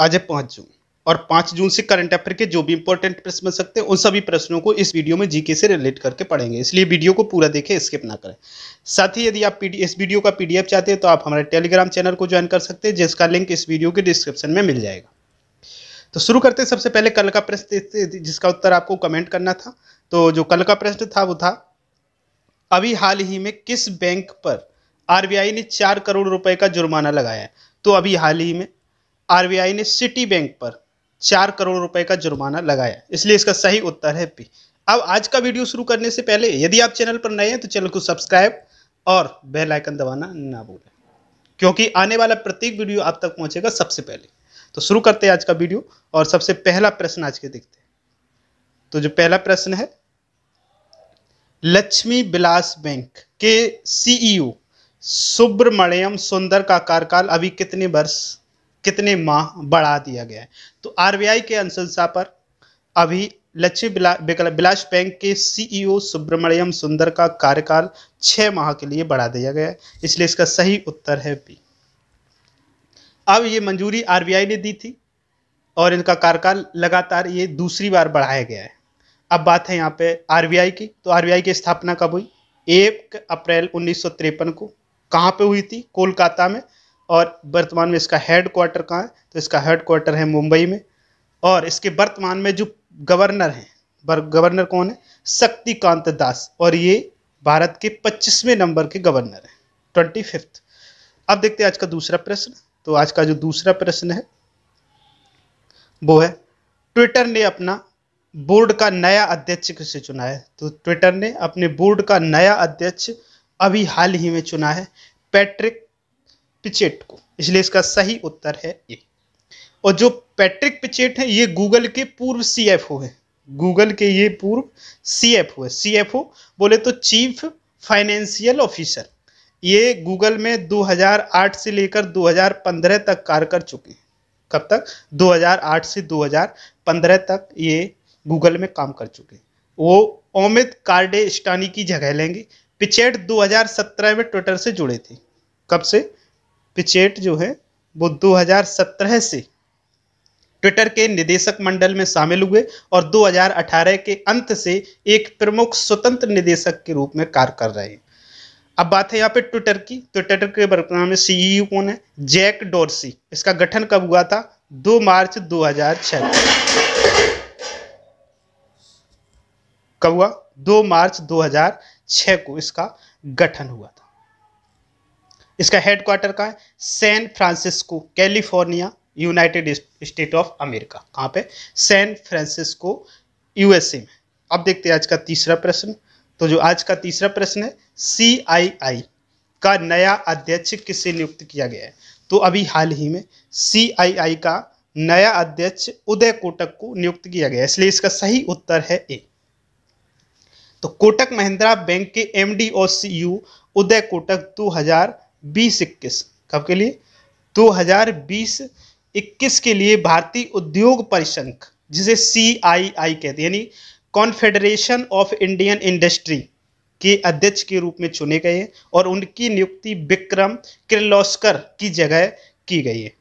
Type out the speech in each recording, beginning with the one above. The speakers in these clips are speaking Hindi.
आज है पाँच जून और पाँच जून से करंट अफेयर के जो भी इंपॉर्टेंट प्रश्न बन सकते हैं उन सभी प्रश्नों को इस वीडियो में जीके से रिलेट करके पढ़ेंगे इसलिए वीडियो को पूरा देखें स्किप ना करें साथ ही यदि आप पीडी इस वीडियो का पीडीएफ चाहते हैं तो आप हमारे टेलीग्राम चैनल को ज्वाइन कर सकते हैं जिसका लिंक इस वीडियो के डिस्क्रिप्शन में मिल जाएगा तो शुरू करते हैं सबसे पहले कल का प्रश्न जिसका उत्तर आपको कमेंट करना था तो जो कल का प्रश्न था वो था अभी हाल ही में किस बैंक पर आरबीआई ने चार करोड़ रुपए का जुर्माना लगाया है तो अभी हाल ही में आरबीआई ने सिटी बैंक पर चार करोड़ रुपए का जुर्माना लगाया इसलिए इसका सही उत्तर है पी अब आज का वीडियो शुरू करने से पहले यदि आप चैनल पर नए हैं तो चैनल को सब्सक्राइब और बेल आइकन दबाना ना भूलें क्योंकि आने वाला प्रत्येक वीडियो आप तक पहुंचेगा सबसे पहले तो शुरू करते हैं आज का वीडियो और सबसे पहला प्रश्न आज के देखते हैं तो जो पहला प्रश्न है लक्ष्मी बिलास बैंक के सीईओ e सुब्रमण्यम सुंदर का कार्यकाल अभी कितने वर्ष कितने माह बढ़ा दिया गया है तो आरबीआई के अनुशंसा पर अभी लक्ष्य बिला, बिलास बैंक के सीईओ सुब्रमण्यम सुंदर का कार्यकाल छह माह के लिए बढ़ा दिया गया है इसलिए इसका सही उत्तर है बी अब ये मंजूरी आरबीआई ने दी थी और इनका कार्यकाल लगातार ये दूसरी बार बढ़ाया गया है अब बात है यहाँ पे आरबीआई की तो आरबीआई की स्थापना कब हुई एक अप्रैल उन्नीस को कहाँ पे हुई थी कोलकाता में और वर्तमान में इसका हेड क्वार्टर कहाँ है तो इसका हेड क्वार्टर है मुंबई में और इसके वर्तमान में जो गवर्नर हैं गवर्नर कौन है शक्तिकांत दास और ये भारत के पच्चीसवें नंबर के गवर्नर हैं ट्वेंटी फिफ्थ अब देखते हैं आज का दूसरा प्रश्न तो आज का जो दूसरा प्रश्न है वो है ट्विटर ने अपना बोर्ड का नया अध्यक्ष किसे चुना है तो ट्विटर ने अपने बोर्ड का नया अध्यक्ष अभी हाल ही में चुना है पैट्रिक पिचेट को इसलिए इसका सही उत्तर है ए और जो पैट्रिक पिचेट हैं ये गूगल के पूर्व सीएफओ हैं गूगल के ये पूर्व सीएफओ है सीएफओ बोले तो चीफ फाइनेंशियल ऑफिसर ये गूगल में 2008 से लेकर 2015 तक कार्य कर चुके हैं कब तक 2008 से 2015 तक ये गूगल में काम कर चुके हैं वो ओमित कार्डे स्टानी की जगह लेंगे पिचेट 2017 में ट्विटर से जुड़े थे कब से पिचेट जो है वो 2017 से ट्विटर के निदेशक मंडल में शामिल हुए और 2018 के अंत से एक प्रमुख स्वतंत्र निदेशक के रूप में कार्य कर रहे हैं अब बात है यहाँ पे ट्विटर की तो ट्विटर के वर्तमान में सीईओ e कौन है जैक डोरसी इसका गठन कब हुआ था 2 मार्च 2006 कब हुआ 2 मार्च 2006 को इसका गठन हुआ था इसका हेडक्वार्टर कहाँ है San Francisco California United State of America कहाँ पे सैन फ्रांसिस्को यूएसए में अब देखते हैं आज का तीसरा प्रश्न तो जो आज का तीसरा प्रश्न है सीआईआई का नया अध्यक्ष किसे नियुक्त किया गया है तो अभी हाल ही में सीआईआई का नया अध्यक्ष उदय कोटक को नियुक्त किया गया इसलिए इसका सही उत्तर है ए तो कोटक महिंद्रा बैंक के एमडी और सीईओ उदय कोटक बीस इक्कीस कब के लिए 2020 21 के लिए भारतीय उद्योग परिसंघ जिसे सी आई आई कहते हैं यानी कॉन्फेडरेशन ऑफ इंडियन इंडस्ट्री के अध्यक्ष के रूप में चुने गए हैं और उनकी नियुक्ति विक्रम किर्लोस्कर की जगह की गई है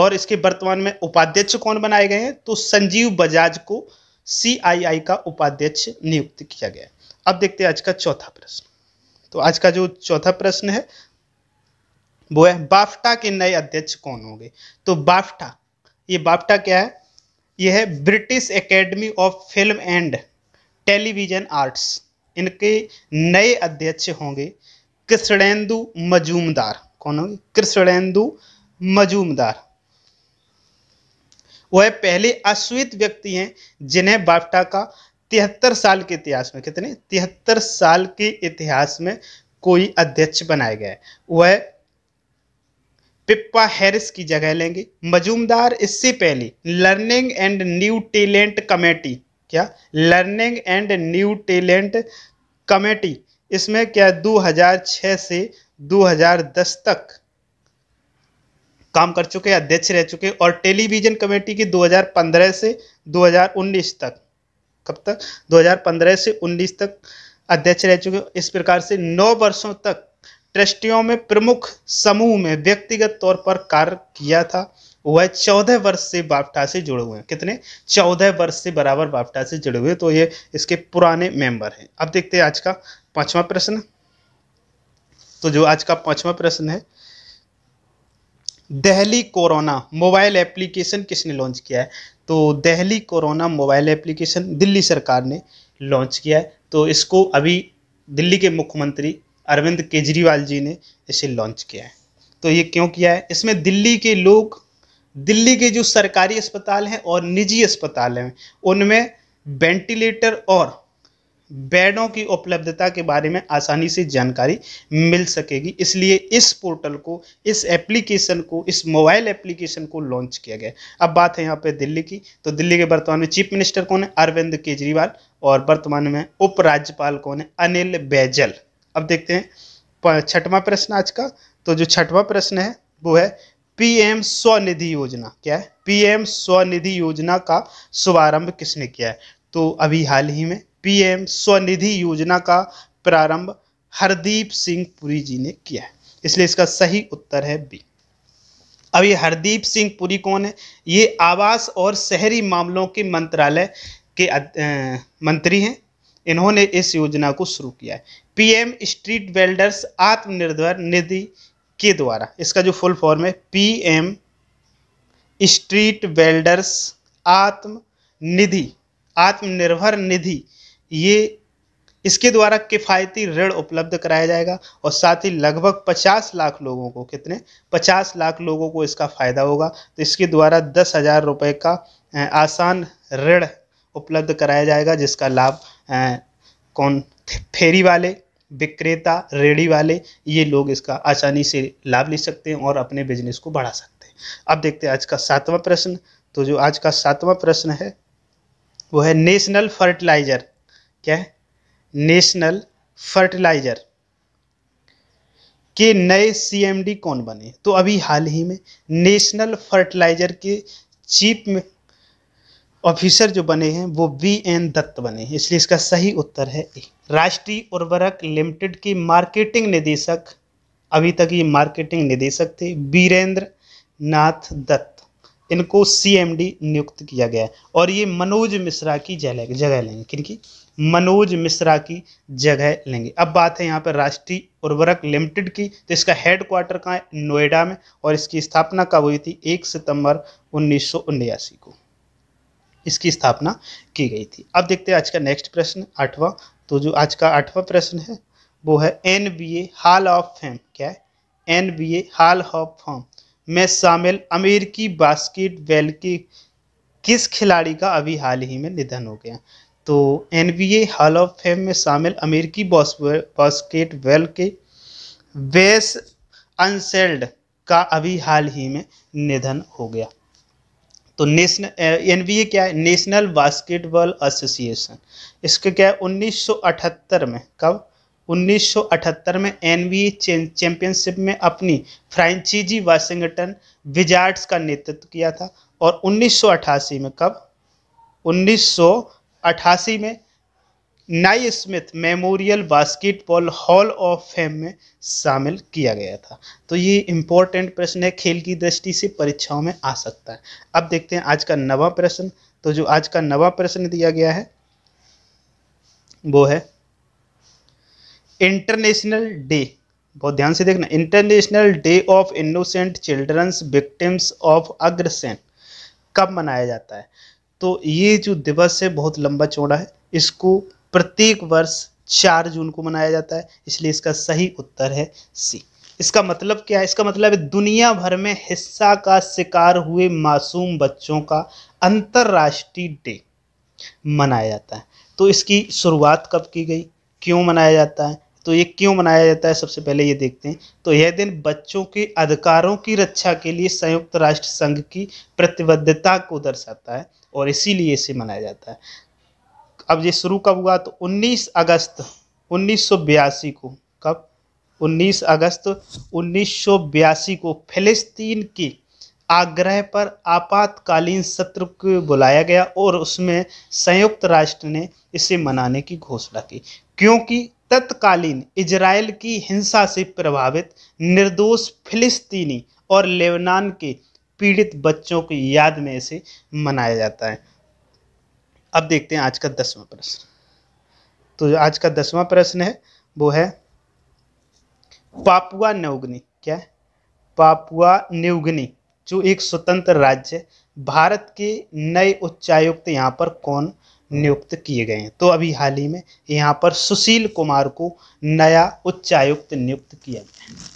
और इसके वर्तमान में उपाध्यक्ष कौन बनाए गए हैं तो संजीव बजाज को सीआईआई का उपाध्यक्ष नियुक्त किया गया अब देखते हैं आज का चौथा प्रश्न तो आज का जो चौथा प्रश्न है वो है बाफ्टा के नए अध्यक्ष कौन होंगे तो बाफ्टा ये बाफ्टा क्या है यह है British Academy of Film and Television Arts इनके नए अध्यक्ष होंगे कृष्णेंदु मजूमदार कौन होंगे कृष्णेंदु मजूमदार वह पहले अश्वित व्यक्ति हैं जिन्हें बाफ्टा का तिहत्तर साल के इतिहास में कितने तिहत्तर साल के इतिहास में कोई अध्यक्ष बनाए गए वह पिप्पा हैरिस की जगह लेंगे मजूमदार इससे पहले learning and new talent committee क्या learning and new talent committee इसमें क्या 2006 से 2010 तक काम कर चुके अध्यक्ष रह चुके और टेलीविजन कमेटी की 2015 से 2019 तक कब तक 2015 से 19 तक अध्यक्ष रह चुके इस प्रकार से 9 वर्षों तक ट्रस्टियों में प्रमुख समूह में व्यक्तिगत तौर पर कार्य किया था वह चौदह वर्ष से बापटा से जुड़े हुए हैं कितने चौदह वर्ष से बराबर बापटा से जुड़े हुए तो ये इसके पुराने मेंबर हैं अब देखते हैं आज का पांचवा प्रश्न तो जो आज का पांचवा प्रश्न है दहली कोरोना मोबाइल एप्लीकेशन किसने लॉन्च किया है तो दहली कोरोना मोबाइल एप्लीकेशन दिल्ली सरकार ने लॉन्च किया है तो इसको अभी दिल्ली के मुख्यमंत्री अरविंद केजरीवाल जी ने इसे लॉन्च किया है तो ये क्यों किया है इसमें दिल्ली के लोग दिल्ली के जो सरकारी अस्पताल हैं और निजी अस्पताल हैं उनमें वेंटिलेटर और बेडों की उपलब्धता के बारे में आसानी से जानकारी मिल सकेगी इसलिए इस पोर्टल को इस एप्लीकेशन को इस मोबाइल एप्लीकेशन को लॉन्च किया गया अब बात है यहाँ पे दिल्ली की तो दिल्ली के वर्तमान में चीफ मिनिस्टर कौन है अरविंद केजरीवाल और वर्तमान में उपराज्यपाल कौन है अनिल बैजल अब देखते हैं छठवा प्रश्न आज का तो जो छठवा प्रश्न है वो है पीएम स्वनिधि योजना क्या है पीएम स्वनिधि योजना का शुभारंभ किसने किया है तो अभी हाल ही में पीएम स्वनिधि योजना का प्रारंभ हरदीप सिंह पुरी जी ने किया है इसलिए इसका सही उत्तर है बी अब ये हरदीप सिंह पुरी कौन है ये आवास और शहरी मामलों के मंत्रालय के मंत्री हैं इन्होंने इस योजना को शुरू किया है पीएम स्ट्रीट वेल्डर्स आत्मनिर्भर निधि के द्वारा इसका जो फुल फॉर्म है पीएम स्ट्रीट वेल्डर्स आत्मनिधि आत्मनिर्भर निधि ये इसके द्वारा किफ़ायती ऋण उपलब्ध कराया जाएगा और साथ ही लगभग 50 लाख लोगों को कितने 50 लाख लोगों को इसका फ़ायदा होगा तो इसके द्वारा दस हज़ार रुपये का आसान ऋण उपलब्ध कराया जाएगा जिसका लाभ कौन फेरी वाले विक्रेता रेडी वाले ये लोग इसका आसानी से लाभ ले सकते हैं और अपने बिजनेस को बढ़ा सकते हैं अब देखते हैं आज का सातवां प्रश्न तो जो आज का सातवां प्रश्न है वो है नेशनल फर्टिलाइजर क्या है नेशनल फर्टिलाइजर के नए सीएमडी कौन बने तो अभी हाल ही में नेशनल फर्टिलाइजर के चीफ ऑफिसर जो बने हैं वो बी एन दत्त बने हैं इसलिए इसका सही उत्तर है ए राष्ट्रीय उर्वरक लिमिटेड के मार्केटिंग निदेशक अभी तक ये मार्केटिंग निदेशक थे वीरेंद्र नाथ दत्त इनको सीएमडी नियुक्त किया गया और ये मनोज मिश्रा की जगह लेंगे किनकी मनोज मिश्रा की जगह लेंगे अब बात है यहाँ पर राष्ट्रीय उर्वरक लिमिटेड की तो इसका हेड क्वार्टर कहाँ है नोएडा में और इसकी स्थापना कब हुई थी एक सितंबर उन्नीस को इसकी स्थापना की गई थी अब देखते हैं आज का नेक्स्ट प्रश्न आठवां तो जो आज का आठवां प्रश्न है वो है N B A hall of fame क्या है N B A hall of form में शामिल अमेरिकी बास्केटबॉल के किस खिलाड़ी का अभी हाल ही में निधन हो गया तो एन हॉल ऑफ फेम में शामिल अमेरिकी बॉस वेल के वेस अनसेल्ड का अभी हाल ही में निधन हो गया तो नेशनल एन क्या है नेशनल बास्केटबॉल एसोसिएशन इसके क्या है 1978 में कब 1978 में एन चैंपियनशिप में अपनी फ्रेंचीजी वाशिंगटन विजार्ड्स का नेतृत्व किया था और 1988 में कब अठासी में Naismith memorial basketball hall of fame में शामिल किया गया था तो ये इम्पोर्टेंट प्रश्न है खेल की दृष्टि से परीक्षाओं में आ सकता है अब देखते हैं आज का नवा प्रश्न तो जो आज का नवा प्रश्न दिया गया है वो है इंटरनेशनल डे बहुत ध्यान से देखना international day of innocent childrens victims of aggression कब मनाया जाता है तो ये जो दिवस है बहुत लंबा चौड़ा है इसको प्रत्येक वर्ष चार जून को मनाया जाता है इसलिए इसका सही उत्तर है सी इसका मतलब क्या है इसका मतलब है दुनिया भर में हिस्सा का शिकार हुए मासूम बच्चों का अंतर्राष्ट्रीय डे मनाया जाता है तो इसकी शुरुआत कब की गई क्यों मनाया जाता है तो ये क्यों मनाया जाता है सबसे पहले ये देखते हैं तो यह दिन बच्चों के अधिकारों की रक्षा के लिए संयुक्त राष्ट्र संघ की प्रतिबद्धता को दर्शाता है और इसीलिए इसे मनाया जाता है अब ये शुरू कब हुआ तो 19 अगस्त उन्नीस को कब 19 अगस्त उन्नीस को फिलिस्तीन के आग्रह पर आपातकालीन सत्र को बुलाया गया और उसमें संयुक्त राष्ट्र ने इसे मनाने की घोषणा की क्योंकि तत्कालीन इजराइल की हिंसा से प्रभावित निर्दोष फिलिस्तीनी और लेबनान के पीड़ित बच्चों की याद में इसे मनाया जाता है अब देखते हैं आज का दसवां प्रश्न तो आज का दसवां प्रश्न है वो है पापुआ न्यूगनी क्या है पापुआ न्यूगनी जो एक स्वतंत्र राज्य है भारत के नए उच्चायुक्त यहाँ पर कौन नियुक्त किए गए हैं तो अभी हाल ही में यहाँ पर सुशील कुमार को नया उच्चायुक्त नियुक्त किया गया है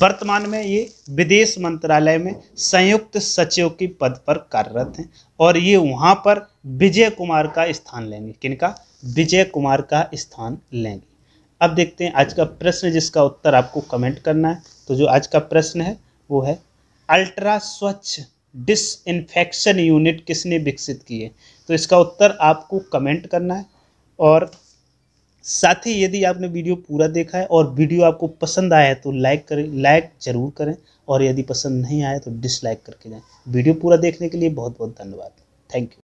वर्तमान में ये विदेश मंत्रालय में संयुक्त सचिव के पद पर कार्यरत हैं और ये वहाँ पर विजय कुमार का स्थान लेंगे किनका विजय कुमार का स्थान लेंगे अब देखते हैं आज का प्रश्न जिसका उत्तर आपको कमेंट करना है तो जो आज का प्रश्न है वो है अल्ट्रा स्वच्छ डिसइनफेक्शन यूनिट किसने विकसित किए तो इसका उत्तर आपको कमेंट करना है और साथ ही यदि आपने वीडियो पूरा देखा है और वीडियो आपको पसंद आया है तो लाइक करें लाइक ज़रूर करें और यदि पसंद नहीं आया तो डिसलाइक करके जाएं वीडियो पूरा देखने के लिए बहुत बहुत धन्यवाद थैंक यू